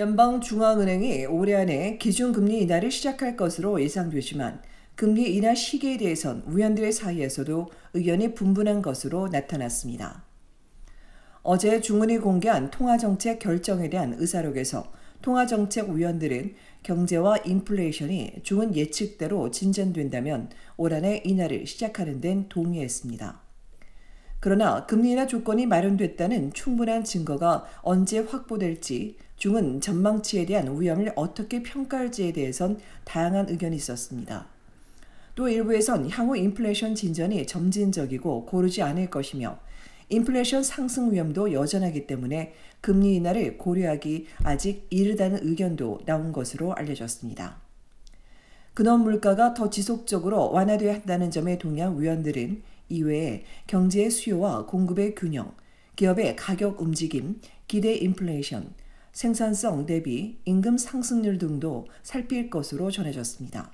연방중앙은행이 올해 안에 기준금리 인하를 시작할 것으로 예상되지만 금리 인하 시기에 대해선 우원들의 사이에서도 의견이 분분한 것으로 나타났습니다. 어제 중은이 공개한 통화정책 결정에 대한 의사록에서 통화정책 위원들은 경제와 인플레이션이 중은 예측대로 진전된다면 올 한해 인하를 시작하는 데 동의했습니다. 그러나 금리나 조건이 마련됐다는 충분한 증거가 언제 확보될지 중은 전망치에 대한 위험을 어떻게 평가할지에 대해선 다양한 의견이 있었습니다. 또 일부에선 향후 인플레이션 진전이 점진적이고 고르지 않을 것이며 인플레이션 상승 위험도 여전하기 때문에 금리 인하를 고려하기 아직 이르다는 의견도 나온 것으로 알려졌습니다. 근원 물가가 더 지속적으로 완화돼야 한다는 점에 동의한 위원들은 이외에 경제의 수요와 공급의 균형, 기업의 가격 움직임, 기대 인플레이션, 생산성 대비 임금 상승률 등도 살필 것으로 전해졌습니다.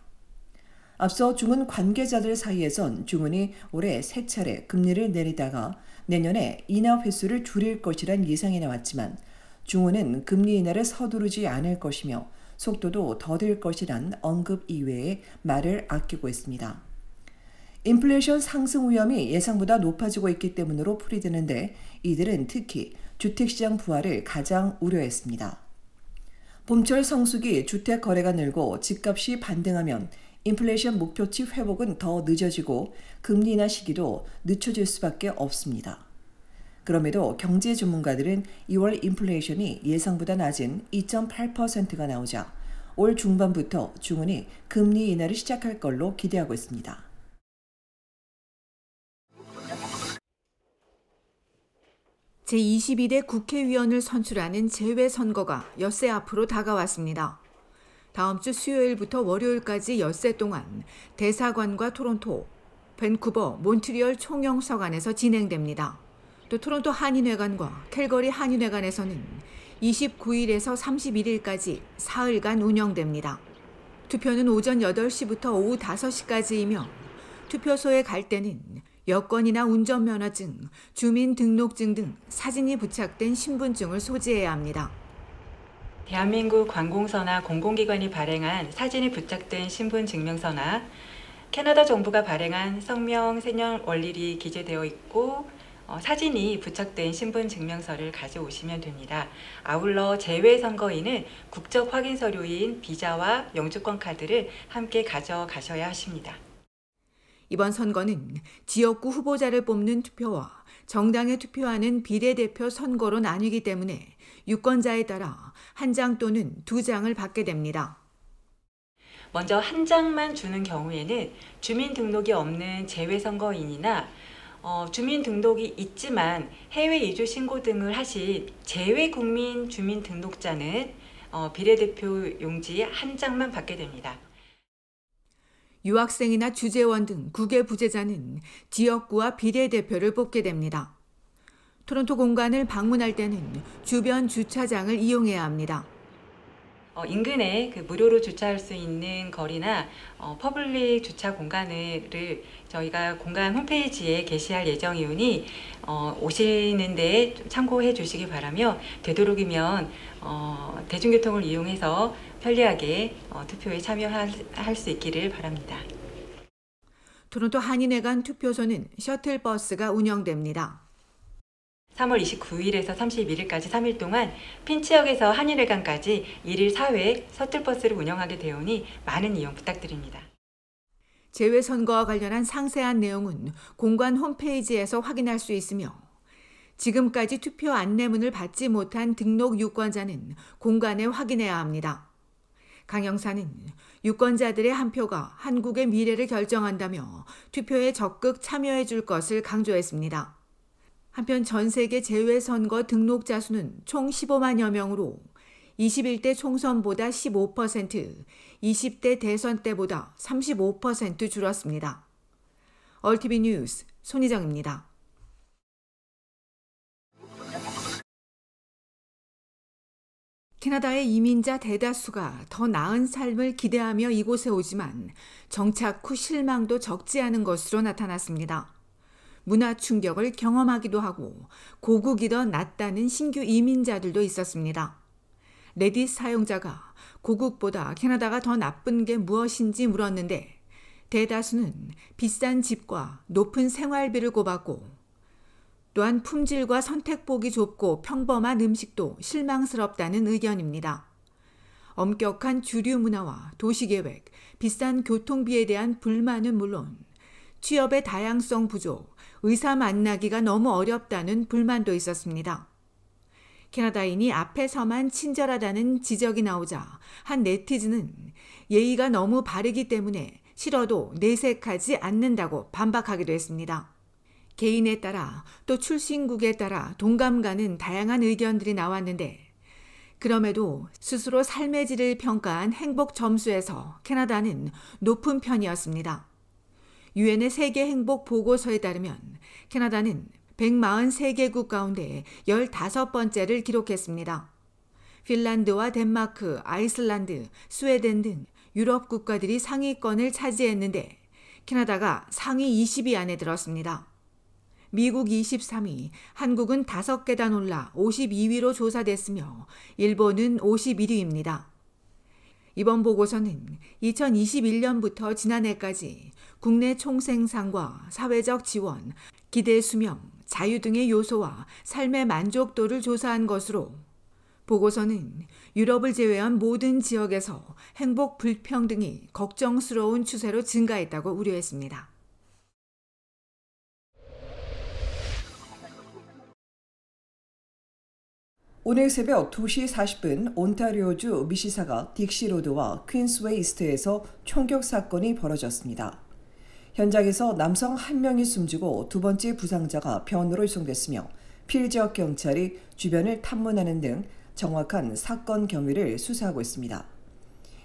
앞서 중은 관계자들 사이에선 중은이 올해 세 차례 금리를 내리다가 내년에 인하 횟수를 줄일 것이란 예상이 나왔지만 중은은 금리 인하를 서두르지 않을 것이며 속도도 더딜 것이란 언급 이외에 말을 아끼고 있습니다. 인플레이션 상승 위험이 예상보다 높아지고 있기 때문으로 풀이되는데 이들은 특히 주택시장 부활을 가장 우려했습니다. 봄철 성수기 주택 거래가 늘고 집값이 반등하면 인플레이션 목표치 회복은 더 늦어지고 금리 인하 시기도 늦춰질 수밖에 없습니다. 그럼에도 경제 전문가들은 2월 인플레이션이 예상보다 낮은 2.8%가 나오자 올 중반부터 중은이 금리 인하를 시작할 걸로 기대하고 있습니다. 제22대 국회의원을 선출하는 재외선거가 엿새 앞으로 다가왔습니다. 다음 주 수요일부터 월요일까지 엿새 동안 대사관과 토론토, 밴쿠버, 몬트리올 총영사관에서 진행됩니다. 또 토론토 한인회관과 캘거리 한인회관에서는 29일에서 31일까지 사흘간 운영됩니다. 투표는 오전 8시부터 오후 5시까지이며 투표소에 갈 때는 여권이나 운전면허증, 주민등록증 등 사진이 부착된 신분증을 소지해야 합니다. 대한민국 관공서나 공공기관이 발행한 사진이 부착된 신분증명서나 캐나다 정부가 발행한 성명, 생년 월일이 기재되어 있고 어, 사진이 부착된 신분증명서를 가져오시면 됩니다. 아울러 재외선거인은 국적 확인 서류인 비자와 영주권 카드를 함께 가져가셔야 하십니다. 이번 선거는 지역구 후보자를 뽑는 투표와 정당에 투표하는 비례대표 선거로 나뉘기 때문에 유권자에 따라 한 장 또는 두 장을 받게 됩니다. 먼저 한 장만 주는 경우에는 주민등록이 없는 재외선거인이나 어, 주민등록이 있지만 해외 이주 신고 등을 하신 재외국민 주민등록자는 어, 비례대표 용지 한 장만 받게 됩니다. 유학생이나 주재원 등 국외 부재자는 지역구와 비례대표를 뽑게 됩니다. 토론토 공간을 방문할 때는 주변 주차장을 이용해야 합니다. 어, 인근에 그 무료로 주차할 수 있는 거리나 어, 퍼블릭 주차 공간을 저희가 공간 홈페이지에 게시할 예정이오니 어, 오시는 데에 참고해 주시기 바라며 되도록이면 어, 대중교통을 이용해서 편리하게 어, 투표에 참여할 수 있기를 바랍니다. 토론토 한인회관 투표소는 셔틀버스가 운영됩니다. 3월 29일에서 31일까지 3일 동안 핀치역에서 한일회관까지 1일 4회 서툴버스를 운영하게 되오니 많은 이용 부탁드립니다. 제외 선거와 관련한 상세한 내용은 공관 홈페이지에서 확인할 수 있으며 지금까지 투표 안내문을 받지 못한 등록 유권자는 공간에 확인해야 합니다. 강영사는 유권자들의 한 표가 한국의 미래를 결정한다며 투표에 적극 참여해 줄 것을 강조했습니다. 한편 전 세계 제외선거 등록자 수는 총 15만여 명으로 21대 총선보다 15%, 20대 대선 때보다 35% 줄었습니다. 얼티비 뉴스 손희정입니다. 캐나다의 이민자 대다수가 더 나은 삶을 기대하며 이곳에 오지만 정착 후 실망도 적지 않은 것으로 나타났습니다. 문화 충격을 경험하기도 하고 고국이더 낫다는 신규 이민자들도 있었습니다. 레딧 사용자가 고국보다 캐나다가 더 나쁜 게 무엇인지 물었는데 대다수는 비싼 집과 높은 생활비를 꼽았고 또한 품질과 선택폭이 좁고 평범한 음식도 실망스럽다는 의견입니다. 엄격한 주류 문화와 도시 계획, 비싼 교통비에 대한 불만은 물론 취업의 다양성 부족, 의사 만나기가 너무 어렵다는 불만도 있었습니다. 캐나다인이 앞에서만 친절하다는 지적이 나오자 한 네티즌은 예의가 너무 바르기 때문에 싫어도 내색하지 않는다고 반박하기도 했습니다. 개인에 따라 또 출신국에 따라 동감가는 다양한 의견들이 나왔는데 그럼에도 스스로 삶의 질을 평가한 행복 점수에서 캐나다는 높은 편이었습니다. 유엔의 세계 행복 보고서에 따르면 캐나다는 143개국 가운데 15번째를 기록했습니다. 핀란드와 덴마크, 아이슬란드, 스웨덴 등 유럽 국가들이 상위권을 차지했는데 캐나다가 상위 20위 안에 들었습니다. 미국 23위, 한국은 5개단 올라 52위로 조사됐으며 일본은 51위입니다. 이번 보고서는 2021년부터 지난해까지 국내 총생산과 사회적 지원, 기대 수명, 자유 등의 요소와 삶의 만족도를 조사한 것으로 보고서는 유럽을 제외한 모든 지역에서 행복 불평등이 걱정스러운 추세로 증가했다고 우려했습니다. 오늘 새벽 2시 40분 온타리오주 미시사가 딕시로드와 퀸스웨이스트에서 총격 사건이 벌어졌습니다. 현장에서 남성 한 명이 숨지고 두 번째 부상자가 병원으로 이송됐으며 필 지역 경찰이 주변을 탐문하는 등 정확한 사건 경위를 수사하고 있습니다.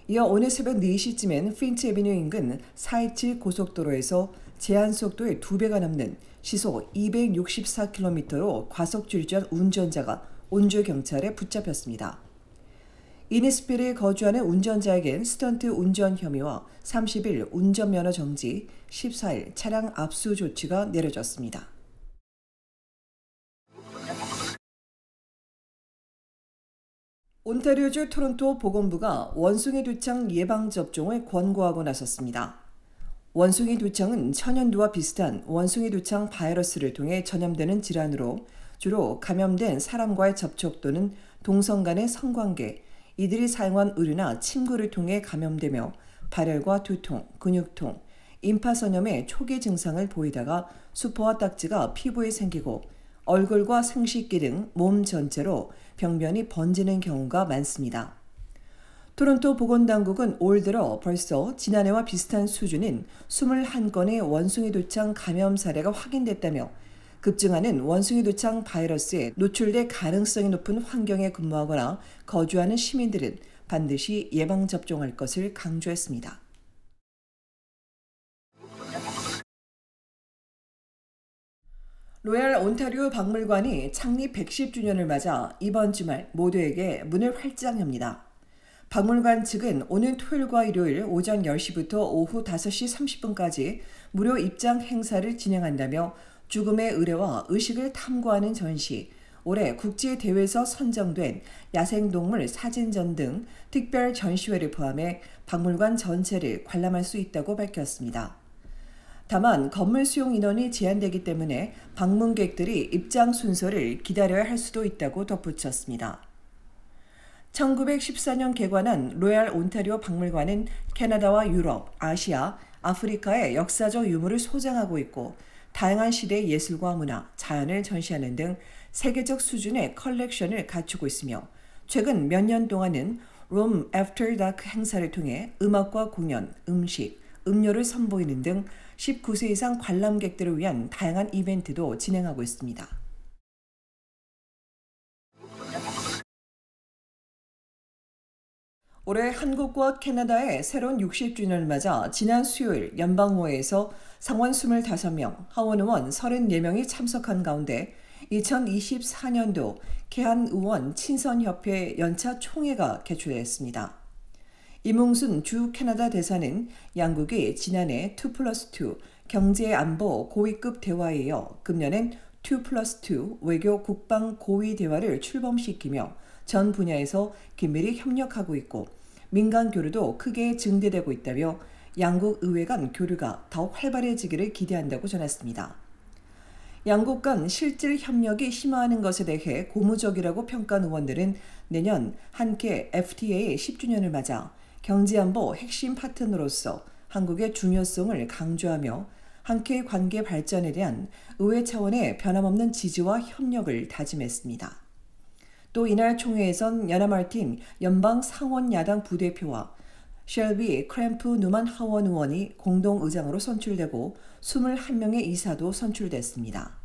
이어 오늘 새벽 4시쯤엔 핀치 에비뉴 인근 427 고속도로에서 제한 속도의 2배가 넘는 시속 264km로 과속 주전 운전자가 온주 경찰에 붙잡혔습니다. 이니스필에 거주하는 운전자에겐 스턴트 운전 혐의와 30일 운전면허 정지, 14일 차량 압수 조치가 내려졌습니다. 온타리오주 토론토 보건부가 원숭이 두창 예방접종을 권고하고 나섰습니다. 원숭이 두창은 천연두와 비슷한 원숭이 두창 바이러스를 통해 전염되는 질환으로 주로 감염된 사람과의 접촉 또는 동성 간의 성관계, 이들이 사용한 의류나 침구를 통해 감염되며 발열과 두통, 근육통, 임파선염의 초기 증상을 보이다가 수포와 딱지가 피부에 생기고 얼굴과 생식기 등 몸 전체로 병변이 번지는 경우가 많습니다. 토론토 보건당국은 올 들어 벌써 지난해와 비슷한 수준인 21건의 원숭이 도창 감염 사례가 확인됐다며 급증하는 원숭이 두창 바이러스에 노출될 가능성이 높은 환경에 근무하거나 거주하는 시민들은 반드시 예방접종할 것을 강조했습니다. 로얄 온타리오 박물관이 창립 110주년을 맞아 이번 주말 모두에게 문을 활짝 엽니다. 박물관 측은 오는 토요일과 일요일 오전 10시부터 오후 5시 30분까지 무료 입장 행사를 진행한다며 죽음의 의뢰와 의식을 탐구하는 전시, 올해 국제대회에서 선정된 야생동물 사진전 등 특별 전시회를 포함해 박물관 전체를 관람할 수 있다고 밝혔습니다. 다만 건물 수용 인원이 제한되기 때문에 방문객들이 입장 순서를 기다려야 할 수도 있다고 덧붙였습니다. 1914년 개관한 로얄 온타리오 박물관은 캐나다와 유럽, 아시아, 아프리카의 역사적 유물을 소장하고 있고 다양한 시대의 예술과 문화, 자연을 전시하는 등 세계적 수준의 컬렉션을 갖추고 있으며 최근 몇 년 동안은 룸 애프터 다크 행사를 통해 음악과 공연, 음식, 음료를 선보이는 등 19세 이상 관람객들을 위한 다양한 이벤트도 진행하고 있습니다. 올해 한국과 캐나다의 새로운 60주년을 맞아 지난 수요일 연방호에서 상원 25명, 하원 의원 34명이 참석한 가운데 2024년도 개한 의원 친선협회 연차 총회가 개최됐습니다. 이몽순 주 캐나다 대사는 양국이 지난해 2 플러스 2 경제 안보 고위급 대화에 이어 금년엔 2 플러스 2 외교 국방 고위 대화를 출범시키며 전 분야에서 긴밀히 협력하고 있고 민간 교류도 크게 증대되고 있다며 양국 의회 간 교류가 더욱 활발해지기를 기대한다고 전했습니다. 양국 간 실질 협력이 심화하는 것에 대해 고무적이라고 평가한 의원들은 내년 한케 FTA 10주년을 맞아 경제안보 핵심 파트너로서 한국의 중요성을 강조하며 한케 관계 발전에 대한 의회 차원의 변함없는 지지와 협력을 다짐했습니다. 또 이날 총회에선 연합알팀 연방 상원 야당 부대표와 셸비 크램프 누만 하원 의원이 공동 의장으로 선출되고 21명의 이사도 선출됐습니다.